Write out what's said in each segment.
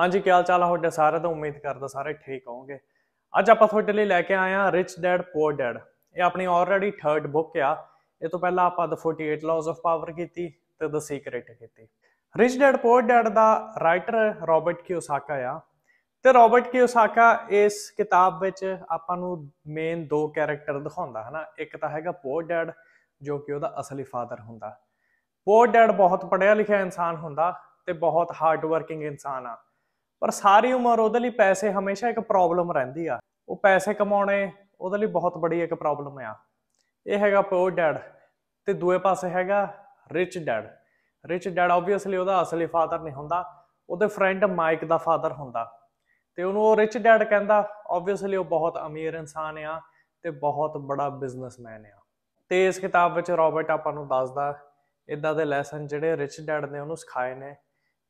ਹਾਂਜੀ ਕੀ ਹਾਲ ਚਾਲ ਆ ਤੁਹਾਡੇ ਸਾਰਿਆਂ ਦਾ ਉਮੀਦ ਕਰਦਾ ਸਾਰੇ ਠੀਕ ਹੋਵੋਗੇ ਅੱਜ ਆਪਾਂ ਤੁਹਾਡੇ ਲਈ ਲੈ ਕੇ ਆਏ ਆ ਰਿਚ ਡੈਡ ਪੂਅਰ ਡੈਡ ਇਹ ਆਪਣੀ ਆਲਰੇਡੀ 3rd ਬੁੱਕ ਆ ਇਹ ਤੋਂ ਪਹਿਲਾਂ ਆਪਾਂ ਦਾ 48 ਲਾਜ਼ ਆਫ ਪਾਵਰ ਕੀਤੀ ਤੇ ਦ ਸੀਕ੍ਰੇਟ ਕੀਤੀ ਰਿਚ ਡੈਡ ਪੂਅਰ ਡੈਡ ਦਾ ਰਾਈਟਰ ਰੌਬਰਟ ਕਿਓਸਾਕਾ ਆ ਤੇ ਰੌਬਰਟ ਕਿਓਸਾਕਾ ਇਸ ਕਿਤਾਬ ਵਿੱਚ ਆਪਾਂ ਨੂੰ ਮੇਨ ਦੋ ਕੈਰੈਕਟਰ ਦਿਖਾਉਂਦਾ ਹਨਾ ਇੱਕ ਤਾਂ ਹੈਗਾ ਪੂਅਰ ਡੈਡ ਜੋ ਕਿ ਉਹਦਾ ਅਸਲੀ ਫਾਦਰ ਹੁੰਦਾ ਪੂਅਰ ਡੈਡ ਬਹੁਤ ਪੜਿਆ ਲਿਖਿਆ ਇਨਸਾਨ ਹੁੰਦਾ ਤੇ ਬਹੁਤ ਹਾਰਡ ਵਰਕਿੰਗ ਇਨਸਾਨ ਆ ਪਰ ਸਾਰੀ ਉਮਰ ਉਹਦੇ ਲਈ ਪੈਸੇ ਹਮੇਸ਼ਾ ਇੱਕ ਪ੍ਰੋਬਲਮ ਰਹਿੰਦੀ ਆ ਉਹ ਪੈਸੇ ਕਮਾਉਣੇ ਉਹਦੇ ਲਈ ਬਹੁਤ ਬੜੀ ਇੱਕ ਪ੍ਰੋਬਲਮ ਆ ਇਹ ਹੈਗਾ ਪੋਰ ਡੈਡ ਤੇ ਦੂਏ ਪਾਸੇ ਹੈਗਾ rich dad rich dad obviously ਉਹਦਾ ਅਸਲੀ ਫਾਦਰ ਨਹੀਂ ਹੁੰਦਾ ਉਹਦੇ ਫਰੈਂਡ ਮਾਈਕ ਦਾ ਫਾਦਰ ਹੁੰਦਾ ਤੇ ਉਹਨੂੰ ਉਹ ਰਿਚ ਡੈਡ ਕਹਿੰਦਾ ਆਬਵੀਅਸਲੀ ਉਹ ਬਹੁਤ ਅਮੀਰ ਇਨਸਾਨ ਆ ਤੇ ਬਹੁਤ ਬੜਾ ਬਿਜ਼ਨਸਮੈਨ ਆ ਤੇ ਇਸ ਕਿਤਾਬ ਵਿੱਚ ਰਾਬਰਟ ਆਪਾਂ ਨੂੰ ਦੱਸਦਾ ਇਦਾਂ ਦੇ ਲੈਸਨ ਜਿਹੜੇ ਰਿਚ ਡੈਡ ਨੇ ਉਹਨੂੰ ਸਿਖਾਏ ਨੇ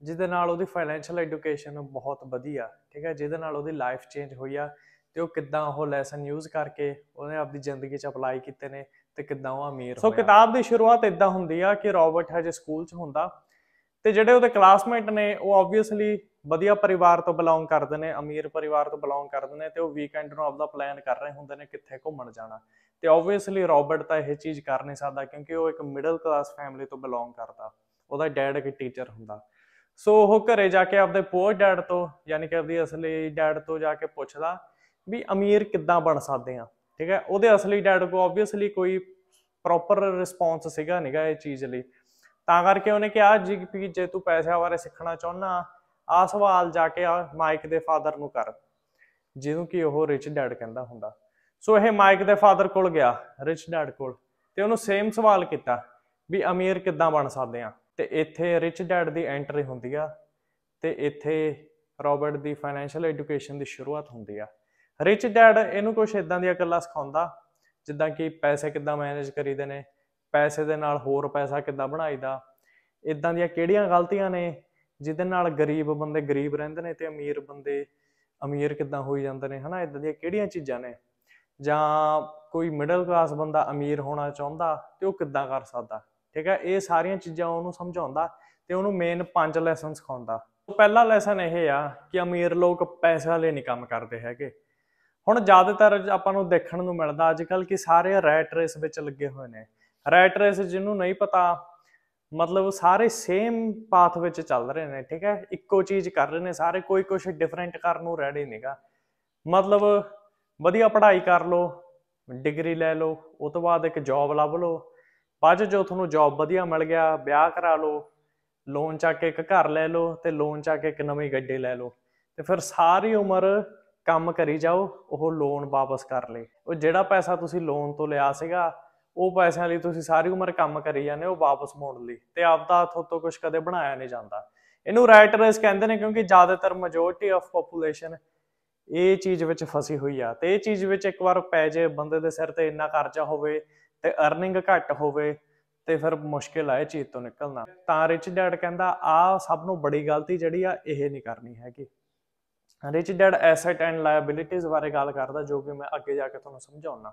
ਜਿਹਦੇ ਨਾਲ ਉਹਦੀ ਫਾਈਨੈਂਸ਼ੀਅਲ ਐਜੂਕੇਸ਼ਨ ਬਹੁਤ ਵਧੀਆ ਠੀਕ ਹੈ ਜਿਹਦੇ ਨਾਲ ਉਹਦੀ ਲਾਈਫ ਚੇਂਜ ਹੋਈ ਆ ਤੇ ਉਹ ਕਿੱਦਾਂ ਉਹ ਲੈਸਨ ਯੂਜ਼ ਕਰਕੇ ਉਹਨੇ ਆਪਣੀ ਜ਼ਿੰਦਗੀ 'ਚ ਅਪਲਾਈ ਕੀਤੇ ਨੇ ਤੇ ਕਿੱਦਾਂ ਉਹ ਅਮੀਰ ਹੋਇਆ ਸੋ ਕਿਤਾਬ ਦੀ ਸ਼ੁਰੂਆਤ ਇਦਾਂ ਹੁੰਦੀ ਆ ਕਿ ਰਾਬਰਟ ਹਜੇ ਸਕੂਲ 'ਚ ਹੁੰਦਾ ਤੇ ਜਿਹੜੇ ਉਹਦੇ ਕਲਾਸਮੇਟ ਨੇ ਉਹ ਆਬਵੀਅਸਲੀ ਵਧੀਆ ਪਰਿਵਾਰ ਤੋਂ ਬਿਲੋਂਗ ਕਰਦੇ ਨੇ ਅਮੀਰ ਪਰਿਵਾਰ ਤੋਂ ਬਿਲੋਂਗ ਕਰਦੇ ਨੇ ਤੇ ਉਹ ਵੀਕਐਂਡ ਨੂੰ ਆਪਦਾ ਪਲਾਨ ਕਰ ਰਹੇ ਹੁੰਦੇ ਨੇ ਕਿੱਥੇ ਘੁੰਮਣ ਜਾਣਾ ਤੇ ਆਬਵੀਅਸਲੀ ਰਾਬਰਟ ਤਾਂ ਇਹ ਚੀਜ਼ ਕਰ ਨਹੀਂ ਸਕਦਾ ਕਿਉਂਕਿ ਉਹ ਇੱਕ ਮਿਡਲ ਕਲਾਸ ਫੈਮਿਲੀ ਤੋਂ ਬਿਲੋਂਗ ਕਰਦਾ ਉਹਦਾ ਡੈਡ ਇੱਕ ਟੀਚਰ ਹੁੰਦਾ ਸੋ ਉਹ ਘਰੇ ਜਾ ਕੇ ਆਪਦੇ ਪੋਰ ਡੈਡ ਤੋਂ ਯਾਨੀ ਕਿ ਆਪਦੀ ਅਸਲੀ ਡੈਡ ਤੋਂ ਜਾ ਕੇ ਪੁੱਛਦਾ ਵੀ ਅਮੀਰ ਕਿੱਦਾਂ ਬਣ ਸਕਦੇ ਆ ਠੀਕ ਹੈ ਉਹਦੇ ਅਸਲੀ ਡੈਡ ਕੋ ਆਬਵੀਅਸਲੀ ਕੋਈ ਪ੍ਰੋਪਰ ਰਿਸਪੌਂਸ ਸੀਗਾ ਨਹੀਂਗਾ ਇਹ ਚੀਜ਼ ਲਈ ਤਾਂ ਕਰਕੇ ਉਹਨੇ ਕਿਹਾ ਜੀ ਜੇ ਤੂੰ ਪੈਸਿਆਂ ਬਾਰੇ ਸਿੱਖਣਾ ਚਾਹੁੰਨਾ ਆ ਸਵਾਲ ਜਾ ਕੇ ਆ ਮਾਈਕ ਦੇ ਫਾਦਰ ਨੂੰ ਕਰ ਜਿਹਨੂੰ ਕਿ ਉਹ ਰਿਚ ਡੈਡ ਕਹਿੰਦਾ ਹੁੰਦਾ ਸੋ ਇਹ ਮਾਈਕ ਦੇ ਫਾਦਰ ਕੋਲ ਗਿਆ ਰਿਚ ਡੈਡ ਕੋਲ ਤੇ ਉਹਨੂੰ ਸੇਮ ਸਵਾਲ ਕੀਤਾ ਵੀ ਅਮੀਰ ਕਿੱਦਾਂ ਬਣ ਸਕਦੇ ਆ ਤੇ ਇੱਥੇ ਰਿਚ ਡੈਡ ਦੀ ਐਂਟਰੀ ਹੁੰਦੀ ਆ ਤੇ ਇੱਥੇ ਰੌਬਰਟ ਦੀ ਫਾਈਨੈਂਸ਼ੀਅਲ ਐਜੂਕੇਸ਼ਨ ਦੀ ਸ਼ੁਰੂਆਤ ਹੁੰਦੀ ਆ ਰਿਚ ਡੈਡ ਇਹਨੂੰ ਕੁਝ ਇਦਾਂ ਦੀਆਂ ਗੱਲਾਂ ਸਿਖਾਉਂਦਾ ਜਿੱਦਾਂ ਕਿ ਪੈਸੇ ਕਿੱਦਾਂ ਮੈਨੇਜ ਕਰੀਦੇ ਨੇ ਪੈਸੇ ਦੇ ਨਾਲ ਹੋਰ ਪੈਸਾ ਕਿੱਦਾਂ ਬਣਾਈਦਾ ਇਦਾਂ ਦੀਆਂ ਕਿਹੜੀਆਂ ਗਲਤੀਆਂ ਨੇ ਜਿਹਦੇ ਨਾਲ ਗਰੀਬ ਬੰਦੇ ਗਰੀਬ ਰਹਿੰਦੇ ਨੇ ਤੇ ਅਮੀਰ ਬੰਦੇ ਅਮੀਰ ਕਿੱਦਾਂ ਹੋਈ ਜਾਂਦੇ ਨੇ ਹਨਾ ਇਦਾਂ ਦੀਆਂ ਕਿਹੜੀਆਂ ਚੀਜ਼ਾਂ ਨੇ ਜਾਂ ਕੋਈ ਮਿਡਲ ਕਲਾਸ ਬੰਦਾ ਅਮੀਰ ਹੋਣਾ ਚਾਹੁੰਦਾ ਤੇ ਉਹ ਕਿੱਦਾਂ ਕਰ ਸਕਦਾ ਠੀਕ ਹੈ ਇਹ ਸਾਰੀਆਂ ਚੀਜ਼ਾਂ ਉਹਨੂੰ ਸਮਝਾਉਂਦਾ ਤੇ ਉਹਨੂੰ ਮੇਨ ਪੰਜ ਲੈਸਨ ਸਿਖਾਉਂਦਾ ਪਹਿਲਾ ਲੈਸਨ ਇਹ ਆ ਕਿ ਅਮੀਰ ਲੋਕ ਪੈਸਾ ਲਈ ਨਹੀਂ ਕੰਮ ਕਰਦੇ ਹੈਗੇ ਹੁਣ ਜ਼ਿਆਦਾਤਰ ਆਪਾਂ ਨੂੰ ਦੇਖਣ ਨੂੰ ਮਿਲਦਾ ਅੱਜ ਕੱਲ ਕਿ ਸਾਰੇ ਰੈਟ ਰੇਸ ਵਿੱਚ ਲੱਗੇ ਹੋਏ ਨੇ ਰੈਟ ਰੇਸ ਜਿਹਨੂੰ ਨਹੀਂ ਪਤਾ ਮਤਲਬ ਸਾਰੇ ਸੇਮ ਪਾਥ ਵਿੱਚ ਚੱਲ ਰਹੇ ਨੇ ਠੀਕ ਹੈ ਇੱਕੋ ਚੀਜ਼ ਕਰ ਰਹੇ ਨੇ ਸਾਰੇ ਕੋਈ ਕੁਝ ਡਿਫਰੈਂਟ ਕਰਨ ਨੂੰ ਰੈਡੀ ਨਹੀਂਗਾ ਮਤਲਬ ਵਧੀਆ ਪੜ੍ਹਾਈ ਕਰ ਲਓ ਡਿਗਰੀ ਲੈ ਲਓ ਉਸ ਤੋਂ ਬਾਅਦ ਇੱਕ ਜੌਬ ਲੱਭ ਲਓ ਬਾਅਦ ਜੋ ਤੁਹਾਨੂੰ ਜੌਬ ਵਧੀਆ ਮਿਲ ਗਿਆ ਵਿਆਹ ਕਰਾ ਲਓ ਲੋਨ ਚੱਕ ਕੇ ਇੱਕ ਘਰ ਲੈ ਲਓ ਤੇ ਲੋਨ ਚੱਕ ਕੇ ਇੱਕ ਨਵੀਂ ਗੱਡੀ ਲੈ ਲਓ ਤੇ ਫਿਰ ਸਾਰੀ ਉਮਰ ਕੰਮ ਕਰੀ ਜਾਓ ਉਹ ਲੋਨ ਵਾਪਸ ਕਰ ਲੈ ਉਹ ਜਿਹੜਾ ਪੈਸਾ ਤੁਸੀਂ ਲੋਨ ਤੋਂ ਲਿਆ ਸੀਗਾ ਉਹ ਪੈਸਿਆਂ ਲਈ ਤੁਸੀਂ ਸਾਰੀ ਉਮਰ ਕੰਮ ਕਰੀ ਜਾਂਦੇ ਹੋ ਵਾਪਸ ਮੋੜ ਲਈ ਤੇ ਆਪ ਦਾ ਹੱਥੋਂ ਤੋਂ ਕੁਝ ਕਦੇ ਬਣਾਇਆ ਨਹੀਂ ਜਾਂਦਾ ਇਹਨੂੰ ਰਾਈਟ ਰੇਸ ਕਹਿੰਦੇ ਨੇ ਕਿਉਂਕਿ ਜ਼ਿਆਦਾਤਰ ਮੈਜੋਰਟੀ ਆਫ ਪੋਪੂਲੇਸ਼ਨ ਇਹ ਚੀਜ਼ ਵਿੱਚ ਫਸੀ ਹੋਈ ਆ ਤੇ ਇਹ ਚੀਜ਼ ਵਿੱਚ ਇੱਕ ਵਾਰ ਪੈ ਜੇ ਬੰਦੇ ਦੇ ਸਿਰ ਤੇ ਇੰਨਾ ਕਰਜ਼ਾ ਹੋਵੇ ਤੇ ਅਰਨਿੰਗ ਘੱਟ ਹੋਵੇ ਤੇ ਫਿਰ ਮੁਸ਼ਕਿਲ ਆ ਚੀਜ਼ ਤੋਂ ਨਿਕਲਣਾ ਤਾਂ ਰਿਚ ਡੈਡ ਕਹਿੰਦਾ ਆ ਸਭ ਨੂੰ ਬੜੀ ਗਲਤੀ ਜਿਹੜੀ ਆ ਇਹ ਨਹੀਂ ਕਰਨੀ ਹੈਗੀ rich dad asset and liabilities ਬਾਰੇ ਗੱਲ ਕਰਦਾ ਜੋ ਕਿ ਮੈਂ ਅੱਗੇ ਜਾ ਕੇ ਤੁਹਾਨੂੰ ਸਮਝਾਉਣਾ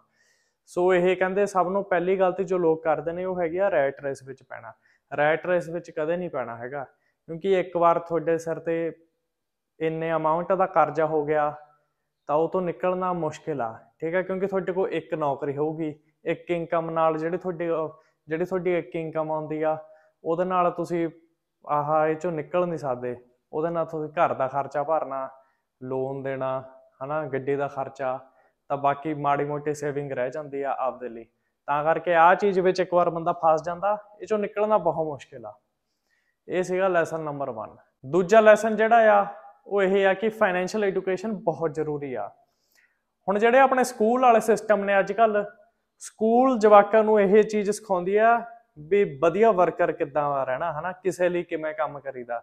ਸੋ ਇਹ ਕਹਿੰਦੇ ਸਭ ਨੂੰ ਪਹਿਲੀ ਗਲਤੀ ਜੋ ਲੋਕ ਕਰਦੇ ਨੇ ਉਹ ਹੈਗੀ ਆ ਰੈਟ ਰੇਸ ਵਿੱਚ ਪੈਣਾ ਰੈਟ ਰੇਸ ਵਿੱਚ ਕਦੇ ਨਹੀਂ ਪੈਣਾ ਹੈਗਾ ਕਿਉਂਕਿ ਇੱਕ ਵਾਰ ਤੁਹਾਡੇ ਸਿਰ ਤੇ ਇੰਨੇ ਅਮਾਉਂਟ ਦਾ ਕਰਜ਼ਾ ਹੋ ਗਿਆ ਤਾਂ ਉਹ ਤੋਂ ਨਿਕਲਣਾ ਮੁਸ਼ਕਿਲ ਆ ਠੀਕ ਹੈ ਕਿਉਂਕਿ ਤੁਹਾਡੇ ਕੋਲ ਇੱਕ ਨੌਕਰੀ ਹੋਊਗੀ ਇੱਕ ਇਨਕਮ ਨਾਲ ਜਿਹੜੇ ਤੁਹਾਡੇ ਜਿਹੜੀ ਤੁਹਾਡੀ ਇੱਕ ਇਨਕਮ ਆਉਂਦੀ ਆ ਉਹਦੇ ਨਾਲ ਤੁਸੀਂ ਆਹ ਇਹ ਚੋਂ ਨਿਕਲ ਨਹੀਂ ਸਕਦੇ ਉਹਦੇ ਨਾਲ ਤੁਸੀਂ ਘਰ ਦਾ ਖਰਚਾ ਭਰਨਾ ਲੋਨ ਦੇਣਾ ਹਨਾ ਗੱਡੀ ਦਾ ਖਰਚਾ ਤਾਂ ਬਾਕੀ ਮਾੜੀ ਮੋਟੀ ਸੇਵਿੰਗ ਰਹਿ ਜਾਂਦੀ ਆ ਆਪਦੇ ਲਈ ਤਾਂ ਕਰਕੇ ਆ ਚੀਜ਼ ਵਿੱਚ ਇੱਕ ਵਾਰ ਬੰਦਾ ਫਸ ਜਾਂਦਾ ਇਹ ਚੋਂ ਨਿਕਲਣਾ ਬਹੁਤ ਮੁਸ਼ਕਿਲ ਆ ਇਹ ਸੀਗਾ ਲੈਸਨ ਨੰਬਰ 1 ਦੂਜਾ ਲੈਸਨ ਜਿਹੜਾ ਆ ਉਹ ਇਹ ਆ ਕਿ ਫਾਈਨੈਂਸ਼ੀਅਲ ਐਜੂਕੇਸ਼ਨ ਬਹੁਤ ਜ਼ਰੂਰੀ ਆ ਹੁਣ ਜਿਹੜੇ ਆਪਣੇ ਸਕੂਲ ਵਾਲੇ ਸਿਸਟਮ ਨੇ ਅੱਜ ਕੱਲ ਸਕੂਲ ਜਵਾਕਾਂ ਨੂੰ ਇਹ ਚੀਜ਼ ਸਿਖਾਉਂਦੀ ਆ ਵੀ ਵਧੀਆ ਵਰਕਰ ਕਿੱਦਾਂ ਰਹਿਣਾ ਹਨਾ ਕਿਸੇ ਲਈ ਕਿਵੇਂ ਕੰਮ ਕਰੀਦਾ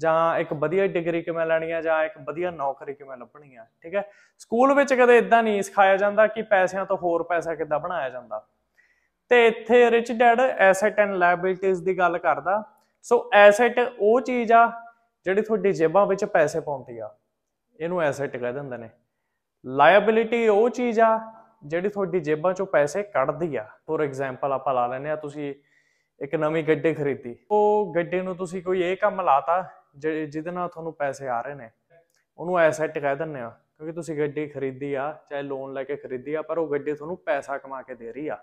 ਜਾਂ ਇੱਕ ਵਧੀਆ ਡਿਗਰੀ ਕਿਵੇਂ ਲੈਣੀ ਆ ਜਾਂ ਇੱਕ ਵਧੀਆ ਨੌਕਰੀ ਕਿਵੇਂ ਲੱਭਣੀ ਆ ਠੀਕ ਹੈ ਸਕੂਲ ਵਿੱਚ ਕਦੇ ਇਦਾਂ ਨਹੀਂ ਸਿਖਾਇਆ ਜਾਂਦਾ ਕਿ ਪੈਸਿਆਂ ਤੋਂ ਹੋਰ ਪੈਸਾ ਕਿੱਦਾਂ ਬਣਾਇਆ ਜਾਂਦਾ ਤੇ ਇੱਥੇ rich dad asset and liabilities ਦੀ ਗੱਲ ਕਰਦਾ ਸੋ ਐਸੈਟ ਉਹ ਚੀਜ਼ ਆ ਜਿਹੜੀ ਤੁਹਾਡੀ ਜੇਬਾਂ ਵਿੱਚ ਪੈਸੇ ਪਾਉਂਦੀ ਆ ਇਹਨੂੰ ਐਸੈਟ ਕਹਿੰਦੇ ਨੇ ਲਾਇਬਿਲਿਟੀ ਉਹ ਚੀਜ਼ ਆ ਜਿਹੜੀ ਤੁਹਾਡੀ ਜੇਬਾਂ ਚੋਂ ਪੈਸੇ ਕੱਢਦੀ ਆ ਫੋਰ ਐਗਜ਼ਾਮਪਲ ਆਪਾਂ ਲਾ ਲੈਨੇ ਆ ਤੁਸੀਂ ਇੱਕ ਨਵੀਂ ਗੱਡੀ ਖਰੀਦੀ ਉਹ ਗੱਡੀ ਨੂੰ ਤੁਸੀਂ ਕੋਈ ਇਹ ਕੰਮ ਲਾਤਾ ਜਿਹਦੇ ਨਾਲ ਤੁਹਾਨੂੰ ਪੈਸੇ ਆ ਰਹੇ ਨੇ ਉਹਨੂੰ ਐਸੈਟ ਕਹਿ ਦਿੰਨੇ ਆ ਕਿਉਂਕਿ ਤੁਸੀਂ ਗੱਡੀ ਖਰੀਦੀ ਆ ਚਾਹੇ ਲੋਨ ਲੈ ਕੇ ਖਰੀਦੀ ਆ ਪਰ ਉਹ ਗੱਡੀ ਤੁਹਾਨੂੰ ਪੈਸਾ ਕਮਾ ਕੇ ਦੇ ਰਹੀ ਆ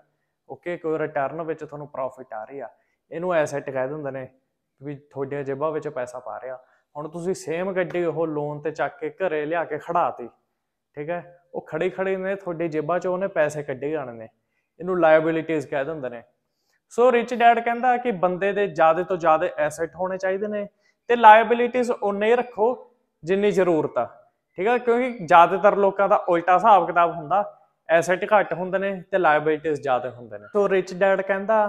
ਓਕੇ ਕੋਈ ਰਿਟਰਨ ਵਿੱਚ ਤੁਹਾਨੂੰ ਪ੍ਰੋਫਿਟ ਆ ਰਹੀ ਆ ਇਹਨੂੰ ਐਸੈਟ ਕਹਿ ਦਿੰਦੇ ਨੇ ਵੀ ਤੁਹਾਡੇ ਜੇਬਾਂ ਵਿੱਚ ਪੈਸਾ ਪਾ ਰਿਹਾ ਹੁਣ ਤੁਸੀਂ ਸੇਮ ਗੱਡੀ ਉਹ ਲੋਨ ਤੇ ਚੱਕ ਕੇ ਘਰੇ ਲਿਆ ਕੇ ਖੜਾਤੀ ਠੀਕ ਹੈ ਉਹ ਖੜੇ ਖੜੇ ਨੇ ਤੁਹਾਡੇ ਜੇਬਾਂ ਚੋਂ ਉਹਨੇ ਪੈਸੇ ਕੱਢੇ ਜਾਣੇ ਨੇ ਇਹਨੂੰ ਲਾਇਬਿਲਿਟੀਜ਼ ਕਹਿ ਦਿੰਦੇ ਨੇ ਸੋ ਰਿਚ ਡੈਡ ਕਹਿੰਦਾ ਕਿ ਬੰਦੇ ਦੇ ਜ਼ਿਆਦਾ ਤੋਂ ਜ਼ਿਆਦਾ ਐਸੈਟ ਹੋਣੇ ਚਾਹੀਦੇ ਨੇ ਤੇ ਲਾਇਬਿਲਿਟੀਜ਼ ਉਨੇ ਹੀ ਰੱਖੋ ਜਿੰਨੀ ਜ਼ਰੂਰਤ ਆ ਠੀਕ ਹੈ ਕਿਉਂਕਿ ਜ਼ਿਆਦਾਤਰ ਲੋਕਾਂ ਦਾ ਉਲਟਾ ਹਿਸਾਬ ਕਿਤਾਬ ਹੁੰਦਾ ਐਸੈਟ ਘੱਟ ਹੁੰਦੇ ਨੇ ਤੇ ਲਾਇਬਿਲਿਟੀਜ਼ ਜ਼ਿਆਦਾ ਹੁੰਦੇ ਨੇ ਸੋ ਰਿਚ ਡੈਡ ਕਹਿੰਦਾ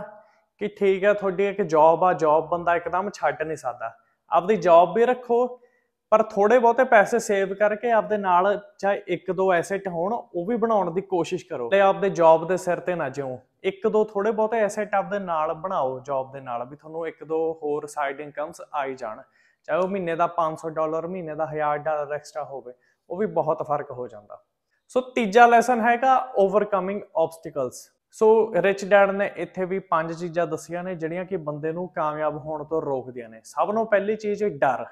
ਕਿ ਠੀਕ ਹੈ ਤੁਹਾਡੀ ਇੱਕ ਜੌਬ ਆ ਜੌਬ ਬੰਦਾ ਇੱਕਦਮ ਛੱਡ ਨਹੀਂ ਸਕਦਾ ਆਪਦੀ ਜੌਬ ਵੀ ਰੱਖੋ ਪਰ ਥੋੜੇ ਬਹੁਤੇ ਪੈਸੇ ਸੇਵ ਕਰਕੇ ਆਪਦੇ ਨਾਲ ਚਾਹੇ ਇੱਕ ਦੋ ਐਸੈਟ ਹੋਣ ਉਹ ਵੀ ਬਣਾਉਣ ਦੀ ਕੋਸ਼ਿਸ਼ ਕਰੋ ਤੇ ਆਪਦੇ ਜੌਬ ਦੇ ਸਿਰ ਤੇ ਨਾ ਜਿਓ ਇੱਕ ਦੋ ਥੋੜੇ ਬਹੁਤੇ ਐਸੈਟ ਆਪਦੇ ਨਾਲ ਬਣਾਓ ਜੌਬ ਦੇ ਨਾਲ ਵੀ ਤੁਹਾਨੂੰ ਇੱਕ ਦੋ ਹੋਰ ਸਾਈਡ ਇਨਕਮਸ ਆਈ ਜਾਣ ਚਾਹੇ ਉਹ ਮਹੀਨੇ ਦਾ 500 ਡਾਲਰ ਮਹੀਨੇ ਦਾ 1000 ਡਾਲਰ ਐਕਸਟਰਾ ਹੋਵੇ ਉਹ ਵੀ ਬਹੁਤ ਫਰਕ ਹੋ ਜਾਂਦਾ ਸੋ ਤੀਜਾ ਲੈਸਨ ਹੈਗਾ ਓਵਰਕਮਿੰਗ ਆਬਸਟੀਕਲਸ ਸੋ ਰਿਚ ਡੈਡ ਨੇ ਇੱਥੇ ਵੀ ਪੰਜ ਚੀਜ਼ਾਂ ਦੱਸੀਆਂ ਨੇ ਜਿਹੜੀਆਂ ਕਿ ਬੰਦੇ ਨੂੰ ਕਾਮਯਾਬ ਹੋਣ ਤੋਂ ਰੋਕਦੀਆਂ ਨੇ ਸਭ ਤੋਂ ਪਹਿਲੀ ਚੀਜ਼ ਡਰ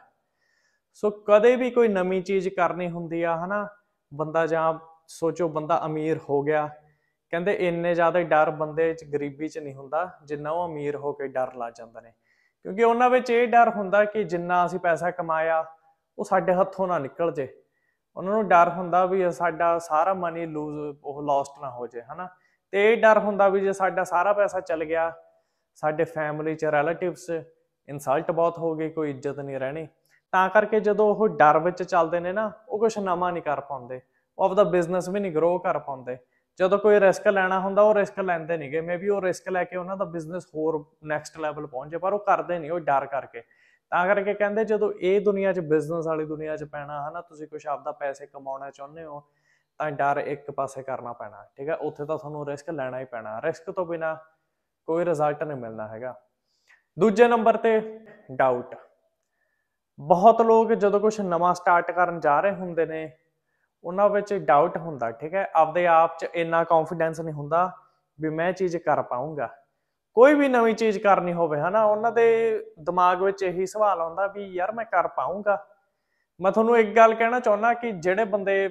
ਸੋ ਕਦੇ ਵੀ ਕੋਈ ਨਵੀਂ ਚੀਜ਼ ਕਰਨੀ ਹੁੰਦੀ ਆ ਹਨਾ ਬੰਦਾ ਜਾਂ ਸੋਚੋ ਬੰਦਾ ਅਮੀਰ ਹੋ ਗਿਆ ਕਹਿੰਦੇ ਇੰਨੇ ਜ਼ਿਆਦਾ ਡਰ ਬੰਦੇ 'ਚ ਗਰੀਬੀ 'ਚ ਨਹੀਂ ਹੁੰਦਾ ਜਿੰਨਾ ਉਹ ਅਮੀਰ ਹੋ ਕੇ ਡਰ ਲਾ ਜਾਂਦੇ ਨੇ ਕਿਉਂਕਿ ਉਹਨਾਂ ਵਿੱਚ ਇਹ ਡਰ ਹੁੰਦਾ ਕਿ ਜਿੰਨਾ ਅਸੀਂ ਪੈਸਾ ਕਮਾਇਆ ਉਹ ਸਾਡੇ ਹੱਥੋਂ ਨਾ ਨਿਕਲ ਜੇ ਉਹਨਾਂ ਨੂੰ ਡਰ ਹੁੰਦਾ ਵੀ ਸਾਡਾ ਸਾਰਾ ਮਨੀ ਲੂਜ਼ ਉਹ ਲਾਸਟ ਨਾ ਹੋ ਜੇ ਹਨਾ ਤੇ ਇਹ ਡਰ ਹੁੰਦਾ ਵੀ ਜੇ ਸਾਡਾ ਸਾਰਾ ਪੈਸਾ ਚਲ ਗਿਆ ਸਾਡੇ ਫੈਮਿਲੀ 'ਚ ਰਿਲੇਟਿਵਸ ਇਨਸਲਟ ਬਹੁਤ ਹੋ ਗਈ ਕੋਈ ਇੱਜ਼ਤ ਨਹੀਂ ਰਹਿਣੀ ਤਾਂ ਕਰਕੇ ਜਦੋਂ ਉਹ ਡਰ ਵਿੱਚ ਚੱਲਦੇ ਨੇ ਨਾ ਉਹ ਕੁਝ ਨਵਾਂ ਨਹੀਂ ਕਰ ਪਾਉਂਦੇ ਉਹ ਆਪਦਾ ਬਿਜ਼ਨਸ ਵੀ ਨਹੀਂ ਗਰੋ ਕਰ ਪਾਉਂਦੇ ਜਦੋਂ ਕੋਈ ਰਿਸਕ ਲੈਣਾ ਹੁੰਦਾ ਉਹ ਰਿਸਕ ਲੈਂਦੇ ਨਹੀਂਗੇ ਮੇਬੀ ਉਹ ਰਿਸਕ ਲੈ ਕੇ ਉਹਨਾਂ ਦਾ ਬਿਜ਼ਨਸ ਹੋਰ ਨੈਕਸਟ ਲੈਵਲ ਪਹੁੰਚੇ ਪਰ ਉਹ ਕਰਦੇ ਨਹੀਂ ਉਹ ਡਰ ਕਰਕੇ ਤਾਂ ਕਰਕੇ ਕਹਿੰਦੇ ਜਦੋਂ ਇਹ ਦੁਨੀਆ 'ਚ ਬਿਜ਼ਨਸ ਵਾਲੀ ਦੁਨੀਆ 'ਚ ਪੈਣਾ ਹਨਾ ਤੁਸੀਂ ਕੁਝ ਆਪਦਾ ਪੈਸੇ ਕਮਾਉਣਾ ਚਾਹੁੰਦੇ ਹੋ ਤਾਂ ਡਰ ਇੱਕ ਪਾਸੇ ਕਰਨਾ ਪੈਣਾ ਠੀਕ ਹੈ ਉੱਥੇ ਤਾਂ ਤੁਹਾਨੂੰ ਰਿਸਕ ਲੈਣਾ ਹੀ ਪੈਣਾ ਰਿਸਕ ਤੋਂ ਬਿਨਾ ਕੋਈ ਰਿਜ਼ਲਟ ਨਹੀਂ ਮਿਲਣਾ ਹੈਗਾ ਦੂਜੇ ਨੰਬਰ ਤੇ ਡਾਊਟ ਬਹੁਤ ਲੋਕ ਜਦੋਂ ਕੁਝ ਨਵਾਂ ਸਟਾਰਟ ਕਰਨ ਜਾ ਰਹੇ ਹੁੰਦੇ ਨੇ ਉਹਨਾਂ ਵਿੱਚ ਡਾਊਟ ਹੁੰਦਾ ਠੀਕ ਹੈ ਆਪਦੇ ਆਪ 'ਚ ਇੰਨਾ ਕੌਨਫੀਡੈਂਸ ਨਹੀਂ ਹੁੰਦਾ ਵੀ ਮੈਂ ਚੀਜ਼ ਕਰ ਪਾਉਂਗਾ ਕੋਈ ਵੀ ਨਵੀਂ ਚੀਜ਼ ਕਰਨੀ ਹੋਵੇ ਹਨਾ ਉਹਨਾਂ ਦੇ ਦਿਮਾਗ ਵਿੱਚ ਇਹੀ ਸਵਾਲ ਆਉਂਦਾ ਵੀ ਯਾਰ ਮੈਂ ਕਰ ਪਾਉਂਗਾ ਮੈਂ ਤੁਹਾਨੂੰ ਇੱਕ ਗੱਲ ਕਹਿਣਾ ਚਾਹੁੰਦਾ ਕਿ ਜਿਹੜੇ ਬੰਦੇ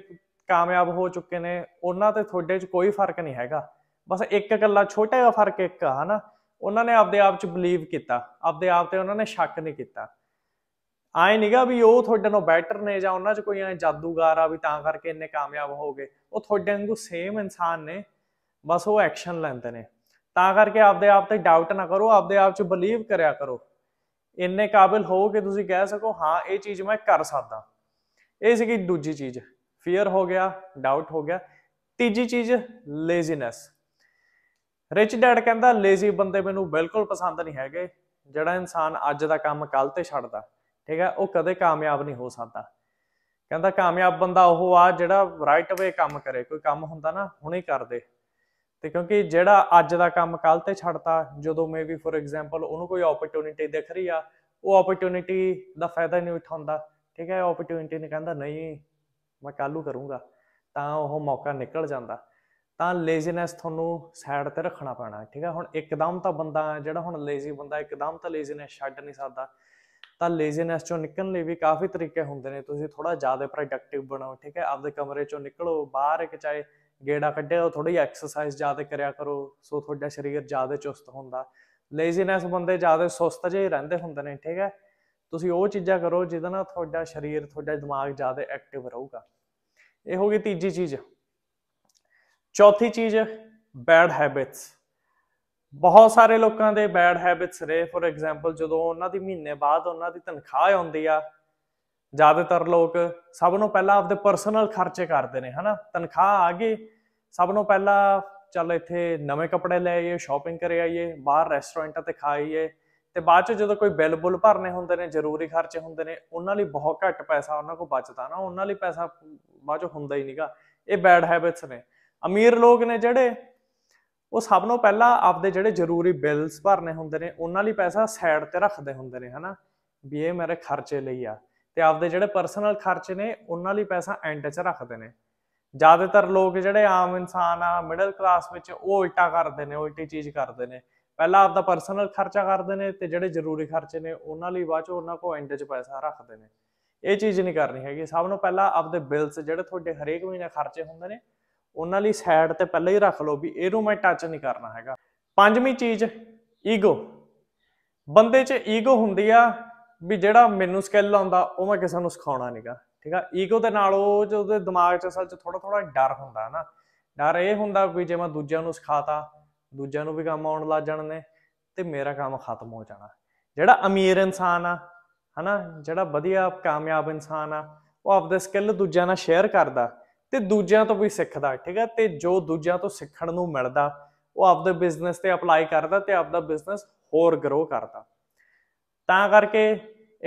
ਕਾਮਯਾਬ ਹੋ ਚੁੱਕੇ ਨੇ ਉਹਨਾਂ ਤੇ ਤੁਹਾਡੇ 'ਚ ਕੋਈ ਫਰਕ ਨਹੀਂ ਹੈਗਾ ਬਸ ਇੱਕ ਇਕੱਲਾ ਛੋਟਾ ਜਿਹਾ ਫਰਕ ਇੱਕ ਆ ਹਨਾ ਉਹਨਾਂ ਨੇ ਆਪਦੇ ਆਪ 'ਚ ਬਲੀਵ ਕੀਤਾ ਆਪਦੇ ਆਪ ਤੇ ਉਹਨਾਂ ਨੇ ਸ਼ੱਕ ਨਹੀਂ ਕੀਤਾ ਆਏ ਨਹੀਂਗਾ ਵੀ ਉਹ ਤੁਹਾਡੇ ਨਾਲ ਬੈਟਰ ਨੇ ਜਾਂ ਉਹਨਾਂ 'ਚ ਕੋਈ ਐ ਜਾਦੂਗਾਰ ਆ ਵੀ ਤਾਂ ਕਰਕੇ ਇੰਨੇ ਕਾਮਯਾਬ ਹੋ ਗਏ ਉਹ ਤੁਹਾਡੇ ਵਾਂਗੂ ਸੇਮ ਇਨਸਾਨ ਨੇ ਬਸ ਉਹ ਐਕਸ਼ਨ ਲੈਂਦੇ ਨੇ ਤਾਂ ਕਰਕੇ ਆਪਦੇ ਆਪ ਤੇ ਡਾਊਟ ਨਾ ਕਰੋ ਆਪਦੇ ਆਪ 'ਚ ਬਲੀਵ ਕਰਿਆ ਕਰੋ ਇੰਨੇ ਕਾਬਿਲ ਹੋ ਕੇ ਤੁਸੀਂ ਕਹਿ ਸਕੋ ਹਾਂ ਇਹ ਚੀਜ਼ ਮੈਂ ਕਰ ਸਕਦਾ ਇਹ ਸੀਗੀ ਦੂਜੀ ਚੀਜ਼ ਫੀਅਰ ਹੋ ਗਿਆ ਡਾਊਟ ਹੋ ਗਿਆ ਤੀਜੀ ਚੀਜ਼ ਲੇਜ਼ੀਨੈਸ ਰਿਚ ਡੈਡ ਕਹਿੰਦਾ ਲੇਜ਼ੀ ਬੰਦੇ ਮੈਨੂੰ ਬਿਲਕੁਲ ਪਸੰਦ ਨਹੀਂ ਹੈਗੇ ਜਿਹੜਾ ਇਨਸਾਨ ਅੱਜ ਦਾ ਕੰਮ ਕੱਲ ਤੇ ਛੱਡਦਾ ਠੀਕ ਹੈ ਉਹ ਕਦੇ ਕਾਮਯਾਬ ਨਹੀਂ ਹੋ ਸਕਦਾ ਕਹਿੰਦਾ ਕਾਮਯਾਬ ਬੰਦਾ ਉਹ ਆ ਜਿਹੜਾ ਰਾਈਟ ਵੇ ਕੰਮ ਕਰੇ ਕੋਈ ਕੰਮ ਹੁੰਦਾ ਨਾ ਹੁਣੇ ਕਰ ਦੇ ਤੇ ਕਿਉਂਕਿ ਜਿਹੜਾ ਅੱਜ ਦਾ ਕੰਮ ਕੱਲ ਤੇ ਛੱਡਤਾ ਜਦੋਂ ਮੇ ਵੀ ਫੋਰ ਐਗਜ਼ਾਮਪਲ ਉਹਨੂੰ ਕੋਈ ਓਪਰਚੁਨਿਟੀ ਦਿਖ ਰਹੀ ਆ ਉਹ ਓਪਰਚੁਨਿਟੀ ਦਾ ਫਾਇਦਾ ਨਹੀਂ ਉਠਾਉਂਦਾ ਠੀਕ ਹੈ ਓਪਰਚੁਨਿਟੀ ਨੇ ਕਹਿੰਦਾ ਨਹੀਂ ਮੈਂ ਕੱਲੂ ਕਰੂੰਗਾ ਤਾਂ ਉਹ ਮੌਕਾ ਨਿਕਲ ਜਾਂਦਾ ਤਾਂ ਲੇਜ਼ੀਨੈਸ ਤੁਹਾਨੂੰ ਸਾਈਡ ਤੇ ਰੱਖਣਾ ਪੈਣਾ ਠੀਕ ਹੈ ਹੁਣ ਇੱਕਦਮ ਤਾਂ ਬੰਦਾ ਜਿਹੜਾ ਹੁਣ ਲੇਜ਼ੀ ਬੰਦਾ ਇੱਕਦਮ ਤਾਂ ਲੇਜ਼ੀਨੈਸ ਛੱਡ ਨਹੀਂ ਸਕਦਾ ਤਾਂ ਲੇਜ਼ੀਨੈਸ ਚੋਂ ਨਿਕਲਣ ਲਈ ਵੀ ਕਾਫੀ ਤਰੀਕੇ ਹੁੰਦੇ ਨੇ ਤੁਸੀਂ ਥੋੜਾ ਜ਼ਿਆਦਾ ਪ੍ਰੋਡਕਟਿਵ ਬਣੋ ਠੀਕ ਹੈ ਆਪਦੇ ਕਮਰੇ ਚੋਂ ਨਿਕਲੋ ਬਾਹਰ ਇੱਕ ਚਾਹੇ ਗੇੜਾ ਕੱਢਿਓ ਥੋੜੀ ਐਕਸਰਸਾਈਜ਼ ਜ਼ਿਆਦਾ ਕਰਿਆ ਕਰੋ ਸੋ ਤੁਹਾਡਾ ਸਰੀਰ ਜ਼ਿਆਦਾ ਚੁਸਤ ਹੁੰਦਾ ਲੇਜ਼ੀਨੈਸ ਬੰਦੇ ਜ਼ਿਆਦਾ ਸੁਸਤ ਜਿਹੇ ਰਹਿੰਦੇ ਹੁੰਦੇ ਨੇ ਠੀਕ ਹੈ ਤੁਸੀਂ ਉਹ ਚੀਜ਼ਾਂ ਕਰੋ ਜਿਹਦੇ ਨਾਲ ਤੁਹਾਡਾ ਸਰੀਰ ਤੁਹਾਡਾ ਦਿਮਾਗ ਜ਼ਿਆਦਾ ਐਕਟਿਵ ਰਹੂਗਾ ਇਹ ਹੋ ਗਈ ਤੀਜੀ ਚੀਜ਼ ਚੌਥੀ ਚੀਜ਼ ਬੈਡ ਹੈਬਿਟਸ ਬਹੁਤ ਸਾਰੇ ਲੋਕਾਂ ਦੇ ਬੈਡ ਹੈਬਿਟਸ ਰਹੇ ਫੋਰ ਐਗਜ਼ਾਮਪਲ ਜਦੋਂ ਉਹਨਾਂ ਦੀ ਮਹੀਨੇ ਬਾਅਦ ਉਹਨਾਂ ਦੀ ਤਨਖਾਹ ਆਉਂਦੀ ਆ ਜ਼ਿਆਦਾਤਰ ਲੋਕ ਸਭ ਨੂੰ ਪਹਿਲਾਂ ਆਪਦੇ ਪਰਸਨਲ ਖਰਚੇ ਕਰਦੇ ਨੇ ਹਨਾ ਤਨਖਾਹ ਆ ਗਈ ਸਭ ਨੂੰ ਪਹਿਲਾਂ ਚੱਲ ਇੱਥੇ ਨਵੇਂ ਕੱਪੜੇ ਲੈ ਆਈਏ ਸ਼ਾਪਿੰਗ ਕਰੇ ਆਈਏ ਬਾਹਰ ਰੈਸਟੋਰੈਂਟਾਂ ਤੇ ਖਾਈਏ ਤੇ ਬਾਅਦ ਚ ਜਦੋਂ ਕੋਈ ਬਿੱਲ ਬੁੱਲ ਭਰਨੇ ਹੁੰਦੇ ਨੇ ਜ਼ਰੂਰੀ ਖਰਚੇ ਹੁੰਦੇ ਨੇ ਉਹਨਾਂ ਲਈ ਬਹੁਤ ਘੱਟ ਪੈਸਾ ਉਹਨਾਂ ਕੋਲ ਬਚਦਾ ਨਾ ਉਹਨਾਂ ਲਈ ਪੈਸਾ ਬਾਅਦ ਚ ਹੁੰਦਾ ਹੀ ਨਹੀਂਗਾ ਇਹ ਬੈਡ ਹੈਬਿਟਸ ਨੇ ਅਮੀਰ ਲੋਕ ਨੇ ਜਿਹੜੇ ਉਹ ਸਭ ਤੋਂ ਪਹਿਲਾਂ ਆਪਦੇ ਜਿਹੜੇ ਜ਼ਰੂਰੀ ਬਿੱਲਸ ਭਰਨੇ ਹੁੰਦੇ ਨੇ ਉਹਨਾਂ ਲਈ ਪੈਸਾ ਸਾਈਡ ਤੇ ਰੱਖਦੇ ਹੁੰਦੇ ਨੇ ਹਨਾ ਵੀ ਇਹ ਮੇਰੇ ਖਰਚੇ ਲਈ ਆ ਤੇ ਆਪਦੇ ਜਿਹੜੇ ਪਰਸਨਲ ਖਰਚੇ ਨੇ ਉਹਨਾਂ ਲਈ ਪੈਸਾ ਐਂਡ 'ਚ ਰੱਖਦੇ ਨੇ ਜ਼ਿਆਦਾਤਰ ਲੋਕ ਜਿਹੜੇ ਆਮ ਇਨਸਾਨ ਆ ਮਿਡਲ ਕਲਾਸ ਵਿੱਚ ਉਹ ਉਲਟਾ ਕਰਦੇ ਨੇ ਉਲਟੀ ਚੀਜ਼ ਕਰਦੇ ਨੇ ਪਹਿਲਾਂ ਆਪਦਾ ਪਰਸਨਲ ਖਰਚਾ ਕਰਦੇ ਨੇ ਤੇ ਜਿਹੜੇ ਜ਼ਰੂਰੀ ਖਰਚੇ ਨੇ ਉਹਨਾਂ ਲਈ ਬਾਅਦ 'ਚ ਉਹਨਾਂ ਕੋ ਐਂਡ 'ਚ ਪੈਸਾ ਰੱਖਦੇ ਨੇ ਇਹ ਚੀਜ਼ ਨਹੀਂ ਕਰਨੀ ਹੈਗੀ ਸਭ ਤੋਂ ਪਹਿਲਾਂ ਆਪਦੇ ਬਿਲਸ ਜਿਹੜੇ ਤੁਹਾਡੇ ਹਰੇਕ ਮਹੀਨੇ ਖਰਚੇ ਹੁੰਦੇ ਨੇ ਉਹਨਾਂ ਲਈ ਸਾਈਡ ਤੇ ਪਹਿਲਾਂ ਹੀ ਰੱਖ ਲਓ ਵੀ ਇਹਨੂੰ ਮੈਂ ਟੱਚ ਨਹੀਂ ਕਰਨਾ ਹੈਗਾ ਪੰਜਵੀਂ ਚੀਜ਼ ਈਗੋ ਬੰਦੇ 'ਚ ਈਗੋ ਹੁੰਦੀ ਆ ਵੀ ਜਿਹੜਾ ਮੈਨੂੰ ਸਕਿੱਲ ਆਉਂਦਾ ਉਹ ਮੈਂ ਕਿਸੇ ਨੂੰ ਸਿਖਾਉਣਾ ਨਹੀਂਗਾ ਠੀਕ ਆ ਈਗੋ ਦੇ ਨਾਲ ਉਹ ਜੋ ਉਹਦੇ ਦਿਮਾਗ 'ਚ ਅਸਲ 'ਚ ਥੋੜਾ ਥੋੜਾ ਡਰ ਹੁੰਦਾ ਹੈ ਨਾ ਡਰ ਇਹ ਹੁੰਦਾ ਵੀ ਜੇ ਮੈਂ ਦੂਜਿਆਂ ਨੂੰ ਸਿਖਾਤਾ ਦੂਜਿਆਂ ਨੂੰ ਵੀ ਕੰਮ ਆਉਣ ਲੱਗ ਜਾਣ ਨੇ ਤੇ ਮੇਰਾ ਕੰਮ ਖਤਮ ਹੋ ਜਾਣਾ ਜਿਹੜਾ ਅਮੀਰ ਇਨਸਾਨ ਆ ਹਨਾ ਜਿਹੜਾ ਵਧੀਆ ਕਾਮਯਾਬ ਇਨਸਾਨ ਆ ਉਹ ਆਪਦੇ ਸਕਿੱਲ ਦੂਜਿਆਂ ਨਾਲ ਸ਼ੇਅਰ ਕਰਦਾ ਤੇ ਦੂਜਿਆਂ ਤੋਂ ਵੀ ਸਿੱਖਦਾ ਠੀਕ ਹੈ ਤੇ ਜੋ ਦੂਜਿਆਂ ਤੋਂ ਸਿੱਖਣ ਨੂੰ ਮਿਲਦਾ ਉਹ ਆਪਦੇ ਬਿਜ਼ਨਸ ਤੇ ਅਪਲਾਈ ਕਰਦਾ ਤੇ ਆਪਦਾ ਬਿਜ਼ਨਸ ਹੋਰ ਗਰੋ ਕਰਦਾ ਤਾਂ ਕਰਕੇ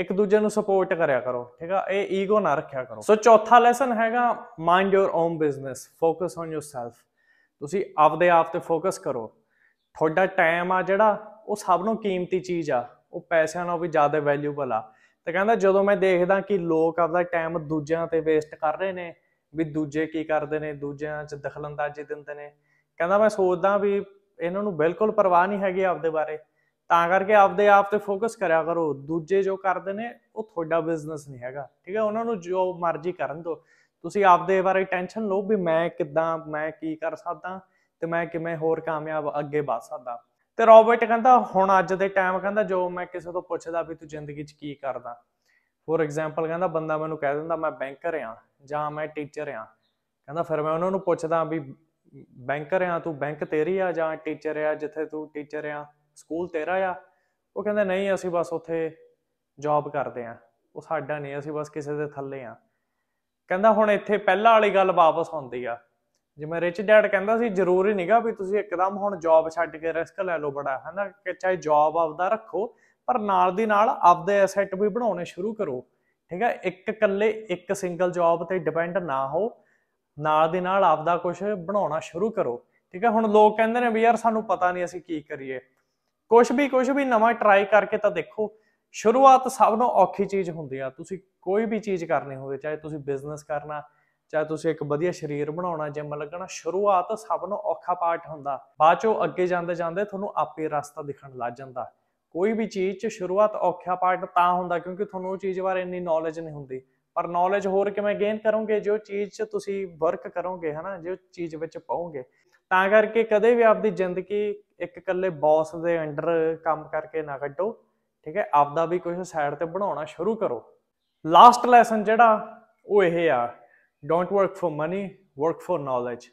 ਇੱਕ ਦੂਜੇ ਨੂੰ ਸਪੋਰਟ ਕਰਿਆ ਕਰੋ ਠੀਕ ਆ ਇਹ ਈਗੋ ਨਾ ਰੱਖਿਆ ਕਰੋ ਸੋ ਚੌਥਾ ਲੈਸਨ ਹੈਗਾ mind your own business focus on yourself ਤੁਸੀਂ ਆਪਦੇ ਆਪ ਤੇ ਫੋਕਸ ਕਰੋ ਤੁਹਾਡਾ ਟਾਈਮ ਆ ਜਿਹੜਾ ਉਹ ਸਭ ਨੂੰ ਕੀਮਤੀ ਚੀਜ਼ ਆ ਉਹ ਪੈਸਿਆਂ ਨਾਲੋਂ ਵੀ ਜ਼ਿਆਦਾ ਵੈਲਿਊਬਲ ਆ ਤੇ ਕਹਿੰਦਾ ਜਦੋਂ ਮੈਂ ਦੇਖਦਾ ਕਿ ਲੋਕ ਆਪਦਾ ਟਾਈਮ ਦੂਜਿਆਂ ਤੇ ਵੇਸਟ ਕਰ ਰਹੇ ਨੇ ਵੀ ਦੂਜੇ ਕੀ ਕਰਦੇ ਨੇ ਦੂਜਿਆਂ 'ਚ ਦਖਲਅੰਦਾਜ਼ੀ ਦਿੰਦੇ ਨੇ ਕਹਿੰਦਾ ਮੈਂ ਸੋਚਦਾ ਵੀ ਇਹਨਾਂ ਨੂੰ ਬਿਲਕੁਲ ਪਰਵਾਹ ਨਹੀਂ ਹੈਗੀ ਆਪਦੇ ਬਾਰੇ ਤਾਂ ਕਰਕੇ ਆਪਦੇ ਆਪ ਤੇ ਫੋਕਸ ਕਰਿਆ ਕਰੋ ਦੂਜੇ ਜੋ ਕਰਦੇ ਨੇ ਉਹ ਤੁਹਾਡਾ ਬਿਜ਼ਨਸ ਨਹੀਂ ਹੈਗਾ ਠੀਕ ਹੈ ਉਹਨਾਂ ਨੂੰ ਜੋ ਮਰਜ਼ੀ ਕਰਨ ਦੋ ਤੁਸੀਂ ਆਪਦੇ ਬਾਰੇ ਟੈਨਸ਼ਨ ਲਓ ਵੀ ਮੈਂ ਕਿੱਦਾਂ ਮੈਂ ਕੀ ਕਰ ਸਕਦਾ ਤੇ ਮੈਂ ਕਿਵੇਂ ਹੋਰ ਕਾਮਯਾਬ ਅੱਗੇ ਵਧ ਸਕਦਾ ਤੇ ਰੋਬਰਟ ਕਹਿੰਦਾ ਹੁਣ ਅੱਜ ਦੇ ਟਾਈਮ ਕਹਿੰਦਾ ਜੋ ਮੈਂ ਕਿਸੇ ਤੋਂ ਪੁੱਛਦਾ ਵੀ ਤੂੰ ਜ਼ਿੰਦਗੀ 'ਚ ਕੀ ਕਰਦਾ ਫੋਰ ਐਗਜ਼ਾਮਪਲ ਕਹਿੰਦਾ ਬੰਦਾ ਮੈਨੂੰ ਕਹਿ ਦਿੰਦਾ ਮੈਂ ਬੈਂਕਰ ਆ ਜਾਂ ਮੈਂ ਟੀਚਰ ਆ ਕਹਿੰਦਾ ਫਿਰ ਮੈਂ ਉਹਨਾਂ ਨੂੰ ਪੁੱਛਦਾ ਵੀ ਬੈਂਕਰ ਆ ਤੂੰ ਬੈਂਕ ਤੇਰੀ ਆ ਜਾਂ ਟੀਚਰ ਆ ਜਿੱਥੇ ਤੂੰ ਟੀਚਰ ਆ ਸਕੂਲ ਤੇਰਾ ਆ ਉਹ ਕਹਿੰਦਾ ਨਹੀਂ ਅਸੀਂ ਬਸ ਉੱਥੇ ਜੌਬ ਕਰਦੇ ਆ ਉਹ ਸਾਡਾ ਨਹੀਂ ਅਸੀਂ ਬਸ ਕਿਸੇ ਦੇ ਥੱਲੇ ਆ ਕਹਿੰਦਾ ਹੁਣ ਇੱਥੇ ਪਹਿਲਾਂ ਵਾਲੀ ਗੱਲ ਵਾਪਸ ਆਉਂਦੀ ਆ ਜਿਵੇਂ ਰਿਚ ਡੈਡ ਕਹਿੰਦਾ ਸੀ ਜ਼ਰੂਰੀ ਨਹੀਂਗਾ ਵੀ ਤੁਸੀਂ ਇੱਕਦਮ ਹੁਣ ਜੌਬ ਛੱਡ ਕੇ ਰਿਸਕ ਲੈ ਲਓ ਬੜਾ ਹਨਾ ਕਿ ਚਾਹੇ ਜੌਬ ਆਪਦਾ ਰੱਖੋ ਪਰ ਨਾਲ ਦੀ ਨਾਲ ਆਪਦੇ ਐਸੈਟ ਵੀ ਬਣਾਉਣੇ ਸ਼ੁਰੂ ਕਰੋ ਠੀਕ ਹੈ ਇੱਕ ਇਕੱਲੇ ਇੱਕ ਸਿੰਗਲ ਜੌਬ ਤੇ ਡਿਪੈਂਡ ਨਾ ਹੋ ਨਾਲ ਦੇ ਨਾਲ ਆਪਦਾ ਕੁਝ ਬਣਾਉਣਾ ਸ਼ੁਰੂ ਕਰੋ ਠੀਕ ਹੈ ਹੁਣ ਲੋਕ ਕਹਿੰਦੇ ਨੇ ਵੀ ਯਾਰ ਸਾਨੂੰ ਪਤਾ ਨਹੀਂ ਅਸੀਂ ਕੀ ਕਰੀਏ ਕੁਝ ਵੀ ਕੁਝ ਵੀ ਨਵਾਂ ਟਰਾਈ ਕਰਕੇ ਤਾਂ ਦੇਖੋ ਸ਼ੁਰੂਆਤ ਸਭ ਨੂੰ ਔਖੀ ਚੀਜ਼ ਹੁੰਦੀ ਆ ਤੁਸੀਂ ਕੋਈ ਵੀ ਚੀਜ਼ ਕਰਨੀ ਹੋਵੇ ਚਾਹੇ ਤੁਸੀਂ ਬਿਜ਼ਨਸ ਕਰਨਾ ਚਾਹੇ ਤੁਸੀਂ ਇੱਕ ਵਧੀਆ ਸਰੀਰ ਬਣਾਉਣਾ ਜਿਮ ਲੱਗਣਾ ਸ਼ੁਰੂਆਤ ਸਭ ਨੂੰ ਔਖਾ ਪਾਰਟ ਹੁੰਦਾ ਬਾਅਦ ਚੋਂ ਅੱਗੇ ਜਾਂਦੇ ਜਾਂਦੇ ਤੁਹਾਨੂੰ ਆਪੇ ਰਸਤਾ ਦਿਖਣ ਲੱਗ ਜਾਂਦਾ ਕੋਈ ਵੀ ਚੀਜ਼ 'ਚ ਸ਼ੁਰੂਆਤ ਔਖਾ ਪਾਰਟ ਤਾਂ ਹੁੰਦਾ ਕਿਉਂਕਿ ਤੁਹਾਨੂੰ ਉਹ ਚੀਜ਼ ਬਾਰੇ ਇੰਨੀ ਨੌਲੇਜ ਨਹੀਂ ਹੁੰਦੀ ਪਰ ਨੌਲੇਜ ਹੋਰ ਕਿਵੇਂ ਗੇਨ ਕਰੋਗੇ ਜੋ ਚੀਜ਼ 'ਚ ਤੁਸੀਂ ਵਰਕ ਕਰੋਗੇ ਹਨਾ ਜੋ ਚੀਜ਼ ਵਿੱਚ ਪਾਉਂਗੇ ਤਾਂ ਕਰਕੇ ਕਦੇ ਵੀ ਆਪਦੀ ਜ਼ਿੰਦਗੀ ਇੱਕ ਇਕੱਲੇ ਬੌਸ ਦੇ ਅੰਡਰ ਕੰਮ ਕਰਕੇ ਨਾ ਕੱਢੋ ਠੀਕ ਹੈ ਆਪਦਾ ਵੀ ਕੁਝ ਸਾਈਡ ਤੇ ਬਣਾਉਣਾ ਸ਼ੁਰੂ ਕਰੋ ਲਾਸਟ ਲੈਸਨ ਜਿਹੜਾ ਉਹ ਇਹ ਆ don't work for money work for knowledge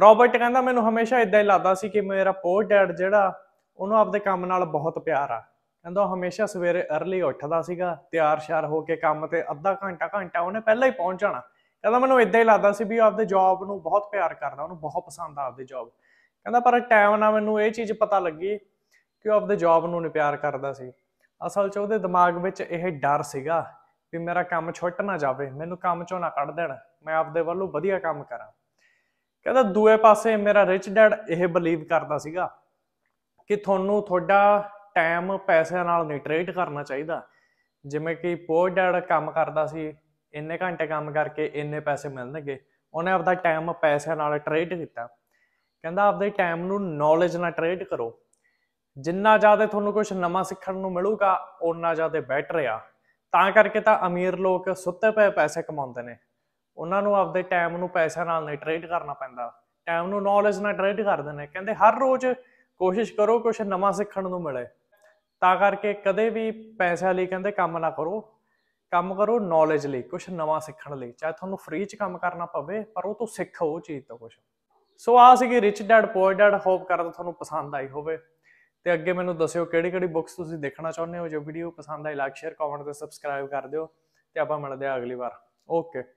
Robert ਕਹਿੰਦਾ ਮੈਨੂੰ ਹਮੇਸ਼ਾ ਇਦਾਂ ਹੀ ਲੱਗਦਾ ਸੀ ਕਿ ਮੇਰਾ ਪੋਰ ਡੈਡ ਜਿਹੜਾ ਉਹਨੂੰ ਆਪਦੇ ਕੰਮ ਨਾਲ ਬਹੁਤ ਪਿਆਰ ਆ ਕਹਿੰਦਾ ਹਮੇਸ਼ਾ ਸਵੇਰੇ अर्ਲੀ ਉੱਠਦਾ ਸੀਗਾ ਤਿਆਰ ਸ਼ਾਰ ਹੋ ਕੇ ਕੰਮ ਤੇ ਅੱਧਾ ਘੰਟਾ ਘੰਟਾ ਉਹਨੇ ਪਹਿਲਾਂ ਹੀ ਪਹੁੰਚ ਜਾਣਾ ਕਹਿੰਦਾ ਮੈਨੂੰ ਇਦਾਂ ਹੀ ਲੱਗਦਾ ਸੀ ਵੀ ਆਪਦੇ ਜੌਬ ਨੂੰ ਬਹੁਤ ਪਿਆਰ ਕਰਦਾ ਉਹਨੂੰ ਬਹੁਤ ਪਸੰਦ ਆ ਆਪਦੇ ਜੌਬ ਕਹਿੰਦਾ ਪਰ ਟਾਈਮ ਨਾਲ ਮੈਨੂੰ ਇਹ ਚੀਜ਼ ਪਤਾ ਲੱਗੀ ਕਿ ਉਹ ਆਪਦੇ ਜੌਬ ਨੂੰ ਨਹੀਂ ਪਿਆਰ ਕਰਦਾ ਸੀ ਅਸਲ 'ਚ ਉਹਦੇ ਦਿਮਾਗ ਵਿੱਚ ਇਹ ਡਰ ਸੀਗਾ ਵੀ ਮੇਰਾ ਕੰਮ ਛੁੱਟ ਨਾ ਜਾਵੇ ਮੈਨੂੰ ਕੰਮ ਚੋਂ ਨਾ ਕੱਢ ਦੇਣ ਮੈਂ ਆਪਦੇ ਵੱਲੋਂ ਵਧੀਆ ਕੰਮ ਕਰਾਂ ਕਹਿੰਦਾ ਦੂਏ ਪਾਸੇ ਮੇਰਾ ਰਿਚ ਡੈਡ ਇਹ ਬਲੀਵ ਕਰਦਾ ਸੀਗਾ ਕਿ ਤੁਹਾਨੂੰ ਤੁਹਾਡਾ ਟਾਈਮ ਪੈਸਿਆਂ ਨਾਲ ਟ੍ਰੇਡ ਕਰਨਾ ਚਾਹੀਦਾ ਜਿਵੇਂ ਕਿ ਪੋਰ ਡੈਡ ਕੰਮ ਕਰਦਾ ਸੀ ਇੰਨੇ ਘੰਟੇ ਕੰਮ ਕਰਕੇ ਇੰਨੇ ਪੈਸੇ ਮਿਲਣਗੇ ਉਹਨੇ ਆਪਦਾ ਟਾਈਮ ਪੈਸਿਆਂ ਨਾਲ ਟ੍ਰੇਡ ਕੀਤਾ ਕਹਿੰਦਾ ਆਪਦੇ ਟਾਈਮ ਨੂੰ ਨੌਲੇਜ ਨਾਲ ਟ੍ਰੇਡ ਕਰੋ ਜਿੰਨਾ ਜ਼ਿਆਦਾ ਤੁਹਾਨੂੰ ਕੁਝ ਨਵਾਂ ਸਿੱਖਣ ਨੂੰ ਮਿਲੂਗਾ ਓਨਾ ਜ਼ਿਆਦਾ ਬੈਟਰ ਆ ਤਾਂ ਕਰਕੇ ਤਾਂ ਅਮੀਰ ਲੋਕ ਸੁੱਤੇ ਪਏ ਪੈਸੇ ਕਮਾਉਂਦੇ ਨੇ ਉਹਨਾਂ ਨੂੰ ਆਪਦੇ ਟਾਈਮ ਨੂੰ ਪੈਸਿਆਂ ਨਾਲ ਨਹੀਂ ਟ੍ਰੇਡ ਕਰਨਾ ਪੈਂਦਾ ਟਾਈਮ ਨੂੰ ਨੌਲੇਜ ਨਾਲ ਟ੍ਰੇਡ ਕਰਦੇ ਨੇ ਕਹਿੰਦੇ ਹਰ ਰੋਜ਼ ਕੋਸ਼ਿਸ਼ ਕਰੋ ਕੁਝ ਨਵਾਂ ਸਿੱਖਣ ਨੂੰ ਮਿਲੇ ਤਾਂ ਕਰਕੇ ਕਦੇ ਵੀ ਪੈਸਿਆਂ ਲਈ ਕਹਿੰਦੇ ਕੰਮ ਨਾ ਕਰੋ ਕੰਮ ਕਰੋ ਨੌਲੇਜ ਲਈ ਕੁਝ ਨਵਾਂ ਸਿੱਖਣ ਲਈ ਚਾਹੇ ਤੁਹਾਨੂੰ ਫ੍ਰੀ 'ਚ ਕੰਮ ਕਰਨਾ ਪਵੇ ਪਰ ਉਹ ਤੋਂ ਸਿੱਖੋ ਉਹ ਚੀਜ਼ ਤੋਂ ਕੁਝ ਸੋ ਆ ਸੀਗੀ rich dad poor dad hope ਕਰਦਾ ਤੁਹਾਨੂੰ ਪਸੰਦ ਆਈ ਹੋਵੇ ਤੇ ਅੱਗੇ ਮੈਨੂੰ ਦੱਸਿਓ ਕਿਹੜੀ ਕਿਹੜੀ ਬੁੱਕਸ ਤੁਸੀਂ ਦੇਖਣਾ ਚਾਹੁੰਦੇ ਹੋ ਜੋ ਵੀਡੀਓ ਪਸੰਦ ਆਈ ਲਾਈਕ ਸ਼ੇਅਰ ਕਮੈਂਟ ਤੇ ਸਬਸਕ੍ਰਾਈਬ ਕਰ ਦਿਓ ਤੇ ਆਪਾਂ ਮਿਲਦੇ ਆ ਅਗਲੀ ਵਾਰ ਓਕੇ